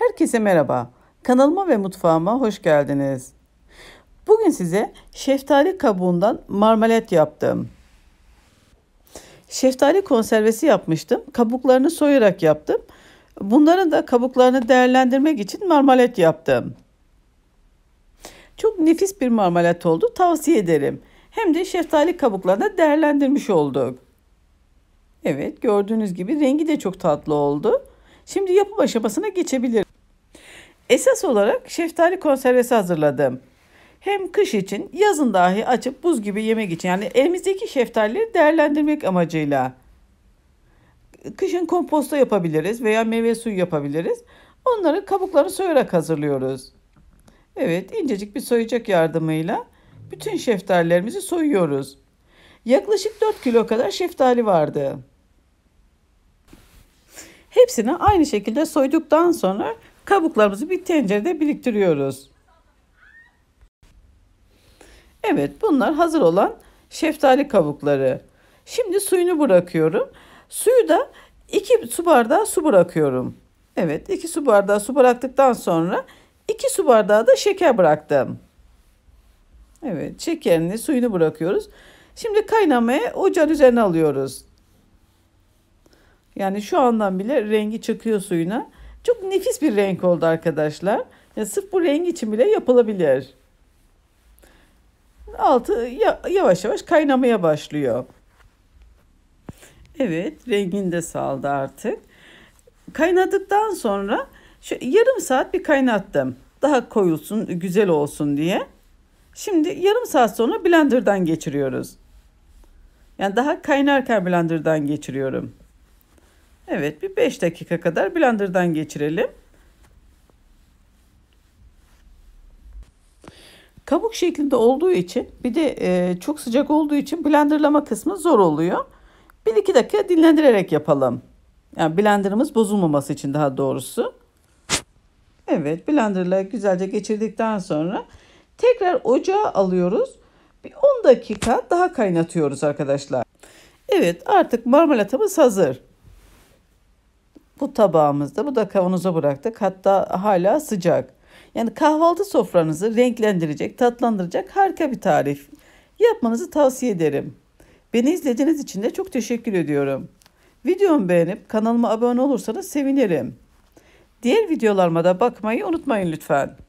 Herkese merhaba. Kanalıma ve mutfağıma hoş geldiniz. Bugün size şeftali kabuğundan marmelat yaptım. Şeftali konservesi yapmıştım. Kabuklarını soyarak yaptım. Bunların da kabuklarını değerlendirmek için marmelat yaptım. Çok nefis bir marmelat oldu. Tavsiye ederim. Hem de şeftali kabuklarını değerlendirmiş olduk. Evet gördüğünüz gibi rengi de çok tatlı oldu. Şimdi yapım aşamasına geçebiliriz. Esas olarak şeftali konservesi hazırladım. Hem kış için yazın dahi açıp buz gibi yemek için yani elimizdeki şeftalileri değerlendirmek amacıyla. Kışın komposta yapabiliriz veya meyve suyu yapabiliriz. Onları kabuklarını soyarak hazırlıyoruz. Evet incecik bir soyacak yardımıyla bütün şeftalilerimizi soyuyoruz. Yaklaşık 4 kilo kadar şeftali vardı. Hepsini aynı şekilde soyduktan sonra Kabuklarımızı bir tencerede biriktiriyoruz. Evet bunlar hazır olan şeftali kabukları. Şimdi suyunu bırakıyorum. Suyu da 2 su bardağı su bırakıyorum. Evet 2 su bardağı su bıraktıktan sonra 2 su bardağı da şeker bıraktım. Evet şekerini suyunu bırakıyoruz. Şimdi kaynamaya ocağın üzerine alıyoruz. Yani şu andan bile rengi çıkıyor suyuna. Çok nefis bir renk oldu arkadaşlar. Yani sırf bu renk için bile yapılabilir. Altı yavaş yavaş kaynamaya başlıyor. Evet rengini de saldı artık. Kaynadıktan sonra şu yarım saat bir kaynattım. Daha koyulsun, güzel olsun diye. Şimdi yarım saat sonra blenderdan geçiriyoruz. Yani daha kaynarken blenderdan geçiriyorum. Evet bir 5 dakika kadar blenderdan geçirelim. Kabuk şeklinde olduğu için bir de e, çok sıcak olduğu için blenderlama kısmı zor oluyor. 1-2 dakika dinlendirerek yapalım. Yani blenderımız bozulmaması için daha doğrusu. Evet blenderla güzelce geçirdikten sonra tekrar ocağa alıyoruz. Bir 10 dakika daha kaynatıyoruz arkadaşlar. Evet artık marmalatamız hazır bu tabağımızda bu da kavanoza bıraktık. Hatta hala sıcak. Yani kahvaltı sofranızı renklendirecek, tatlandıracak harika bir tarif. Yapmanızı tavsiye ederim. Beni izlediğiniz için de çok teşekkür ediyorum. Videomu beğenip kanalıma abone olursanız sevinirim. Diğer videolarıma da bakmayı unutmayın lütfen.